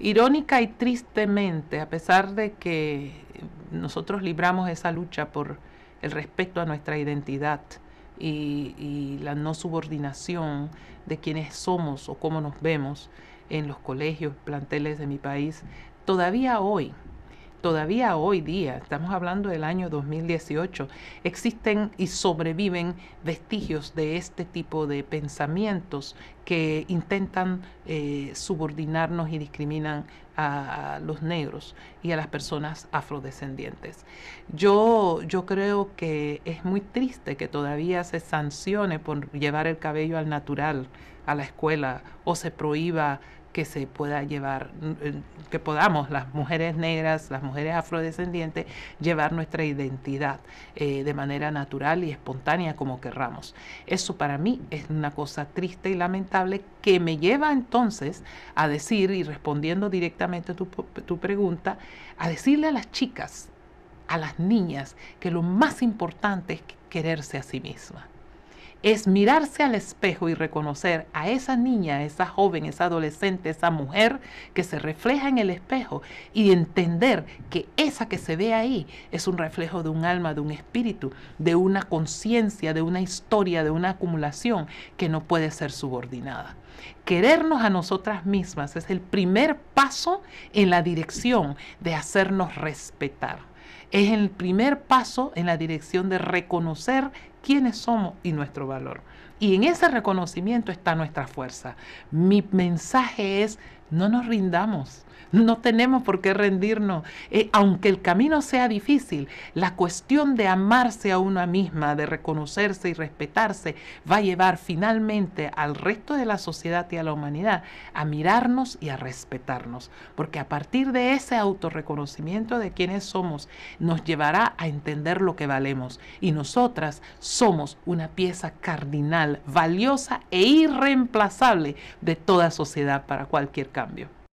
Irónica y tristemente, a pesar de que nosotros libramos esa lucha por el respeto a nuestra identidad y, la no subordinación de quienes somos o cómo nos vemos en los colegios, planteles de mi país, todavía hoy todavía hoy día, estamos hablando del año 2018, existen y sobreviven vestigios de este tipo de pensamientos que intentan eh, subordinarnos y discriminan a, los negros y a las personas afrodescendientes. Yo, yo creo que es muy triste que todavía se sancione por llevar el cabello al natural a la escuela o se prohíba que se pueda llevar, mm, eh, que podamos las mujeres negras, las mujeres afrodescendientes, llevar nuestra identidad eh, de manera natural y espontánea como querramos. Eso para mí es una cosa triste y lamentable que me lleva entonces a decir, y respondiendo directamente a tu, tu pregunta, a decirle a las chicas, a las niñas, que lo más importante es quererse a sí mismas es mirarse al espejo y reconocer a esa niña, esa joven, esa adolescente, esa mujer que se refleja en el espejo y entender que esa que se ve ahí es un reflejo de un alma, de un espíritu, de una conciencia, de una historia, de una acumulación que no puede ser subordinada. Querernos a nosotras mismas es el primer paso en la dirección de hacernos respetar es el primer paso en la dirección de reconocer quiénes somos y nuestro valor. Y en ese reconocimiento está nuestra fuerza. Mi mensaje es, no nos rindamos, no tenemos por qué rendirnos. Eh, aunque el camino sea difícil, la cuestión de amarse a una misma, de reconocerse y respetarse, va a llevar finalmente al resto de la sociedad y a la humanidad a mirarnos y a respetarnos. Porque a partir de ese autorreconocimiento de quiénes somos, nos llevará a entender lo que valemos y nosotras somos una pieza cardinal, valiosa e irreemplazable de toda sociedad para cualquier cambio.